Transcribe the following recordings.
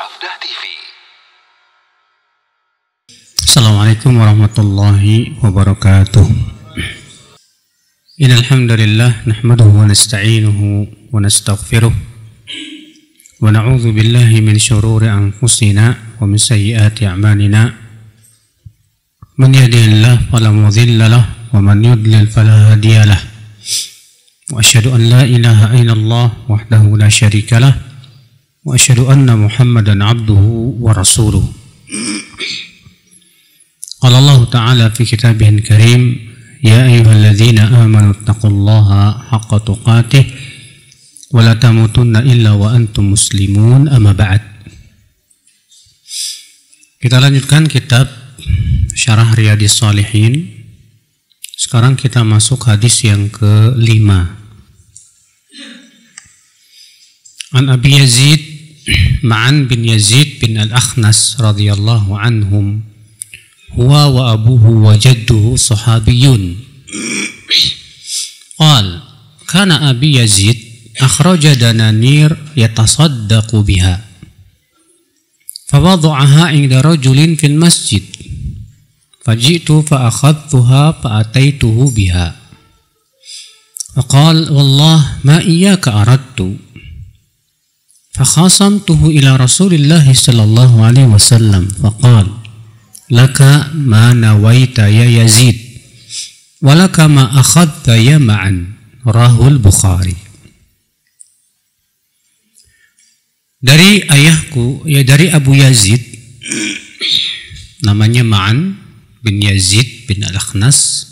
Sabda TV. Assalamualaikum warahmatullahi wabarakatuh. Innal hamdalillah nahmaduhu wa nasta'inuhu wa nastaghfiruh wa na'udzu billahi min syururi anfusina wa min sayyiati a'malina. Man yahdihillah fala mudilla lah wa man yudlil fala hadiyalah. Wa asyhadu an la ilaha illallah wahdahu واشهد ان محمدا عبده ورسوله قال الله تعالى في كتابه الكريم يا ايها الذين امنوا اتقوا الله حق تقاته ولا تموتن الا وانتم مسلمون اما بعد Kita lanjutkan kitab Syarah Riyadis Salihin. Sekarang kita masuk hadis yang kelima. An Abi Yazid معن بن يزيد بن الأخنس رضي الله عنهم هو وأبوه وجده صحابيون قال كان أبي يزيد أخرج دنانير يتصدق بها فوضعها عند رجل في المسجد فجئت فأخذتها فأتيته بها فقال والله ما إياك أردت فخاصمته إلى رسول الله صلى الله عليه وسلم فقال لك ما نويت يا يزيد ولك ما أخذت يا معن راه البخاري dari ayahku ya dari Abu Yazid namanya Ma'an bin Yazid bin Al-Akhnas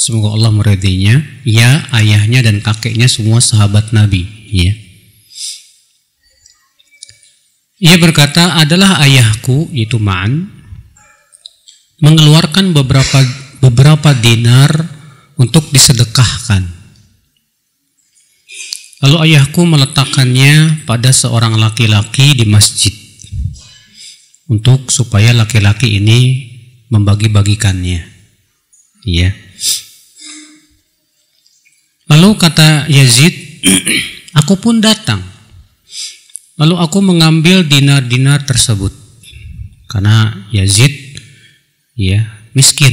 semoga Allah meridhinya ya ayahnya dan kakeknya semua sahabat Nabi ya ia berkata, adalah ayahku, yaitu Man mengeluarkan beberapa beberapa dinar untuk disedekahkan. Lalu ayahku meletakkannya pada seorang laki-laki di masjid untuk supaya laki-laki ini membagi-bagikannya. Iya. Lalu kata Yazid, aku pun datang Lalu aku mengambil dinar-dinar tersebut karena Yazid ya miskin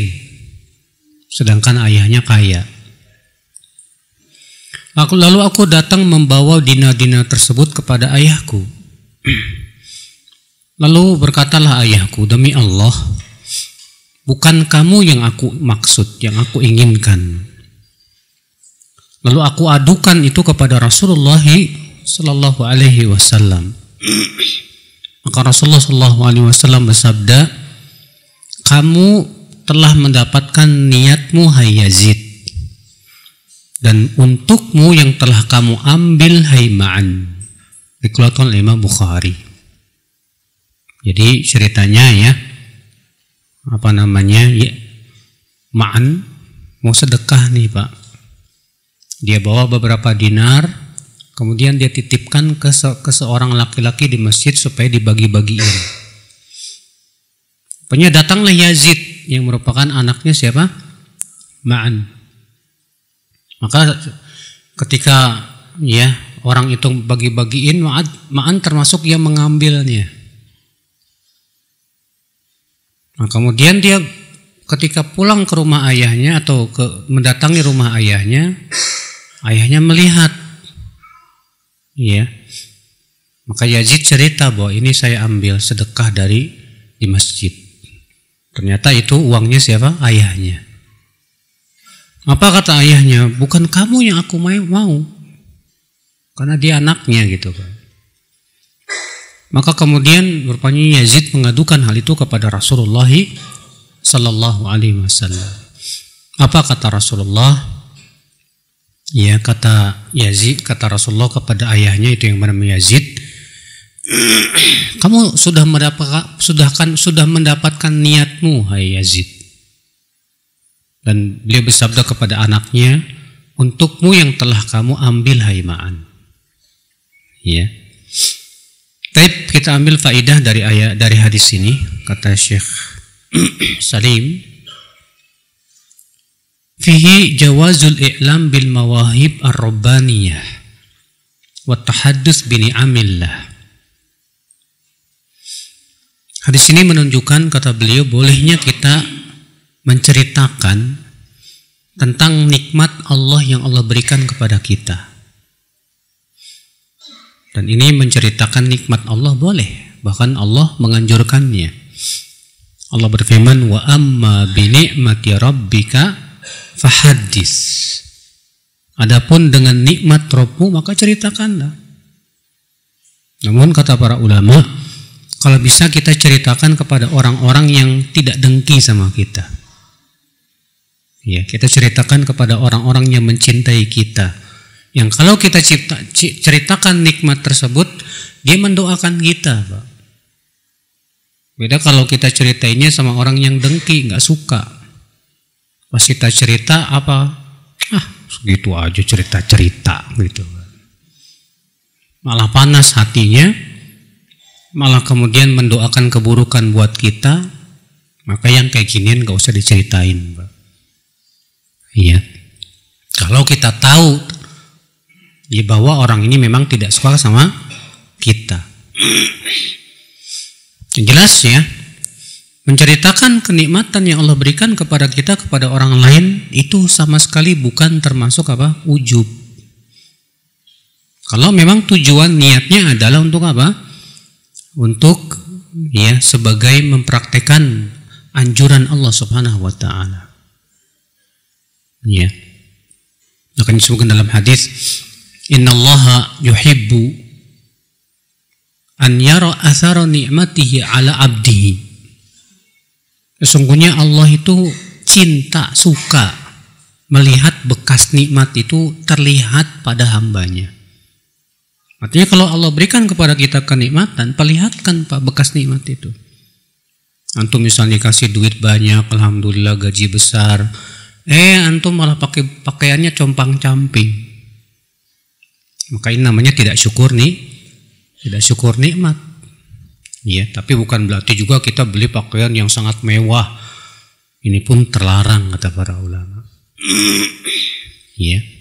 sedangkan ayahnya kaya. Aku lalu aku datang membawa dinar-dinar tersebut kepada ayahku. Lalu berkatalah ayahku, demi Allah, bukan kamu yang aku maksud, yang aku inginkan. Lalu aku adukan itu kepada Rasulullah Sallallahu Alaihi Wasallam. Maka Rasulullah Sallallahu Alaihi Wasallam bersabda, kamu telah mendapatkan niatmu Hai Yazid dan untukmu yang telah kamu ambil Hai Ma'an dikeluarkan oleh Imam Bukhari jadi ceritanya ya apa namanya ya Ma'an mau sedekah nih Pak dia bawa beberapa dinar Kemudian dia titipkan ke, se ke seorang laki-laki di masjid supaya dibagi-bagiin. Punya datanglah Yazid yang merupakan anaknya siapa? Ma'an. Maka ketika ya orang itu bagi-bagiin Ma'an, termasuk yang mengambilnya. Nah, kemudian dia ketika pulang ke rumah ayahnya atau ke mendatangi rumah ayahnya, ayahnya melihat Iya. Maka Yazid cerita bahwa ini saya ambil sedekah dari di masjid. Ternyata itu uangnya siapa? Ayahnya. Apa kata ayahnya? Bukan kamu yang aku mau. Karena dia anaknya gitu kan. Maka kemudian rupanya Yazid mengadukan hal itu kepada Rasulullah Sallallahu Alaihi Wasallam. Apa kata Rasulullah? Ya kata Yazid, kata Rasulullah kepada ayahnya itu yang bernama Yazid, kamu sudah mendapatkan sudah kan sudah mendapatkan niatmu hai Yazid. Dan beliau bersabda kepada anaknya, untukmu yang telah kamu ambil hai Ma'an. Ya. Tapi kita ambil faidah dari ayat dari hadis ini kata Syekh Salim Fihi jawazul i'lam bil mawahib ar-rabbaniyah wa tahaddus bi ni'amillah. Hadis ini menunjukkan kata beliau bolehnya kita menceritakan tentang nikmat Allah yang Allah berikan kepada kita. Dan ini menceritakan nikmat Allah boleh, bahkan Allah menganjurkannya. Allah berfirman wa amma bi ni'mati rabbika fahadis. Adapun dengan nikmat tropu maka ceritakanlah. Namun kata para ulama, kalau bisa kita ceritakan kepada orang-orang yang tidak dengki sama kita. Ya, kita ceritakan kepada orang-orang yang mencintai kita. Yang kalau kita cipta, ceritakan nikmat tersebut, dia mendoakan kita, Pak. Beda kalau kita ceritainnya sama orang yang dengki, nggak suka. Pas kita cerita apa? Ah, segitu aja cerita-cerita gitu. Malah panas hatinya, malah kemudian mendoakan keburukan buat kita, maka yang kayak gini gak usah diceritain. Mbak. Iya. Kalau kita tahu ya bahwa orang ini memang tidak suka sama kita. Jelas ya. Menceritakan kenikmatan yang Allah berikan kepada kita kepada orang lain itu sama sekali bukan termasuk apa? ujub. Kalau memang tujuan niatnya adalah untuk apa? Untuk ya sebagai mempraktekkan anjuran Allah Subhanahu wa taala. Ya. Akan disebutkan dalam hadis innallaha yuhibbu an yara athara ni'matihi ala abdihi Sesungguhnya Allah itu cinta, suka melihat bekas nikmat itu terlihat pada hambanya. Artinya kalau Allah berikan kepada kita kenikmatan, perlihatkan Pak bekas nikmat itu. Antum misalnya kasih duit banyak, alhamdulillah gaji besar. Eh, antum malah pakai pakaiannya compang-camping. Maka ini namanya tidak syukur nih. Tidak syukur nikmat. Ya, tapi bukan berarti juga kita beli pakaian yang sangat mewah. Ini pun terlarang kata para ulama. ya.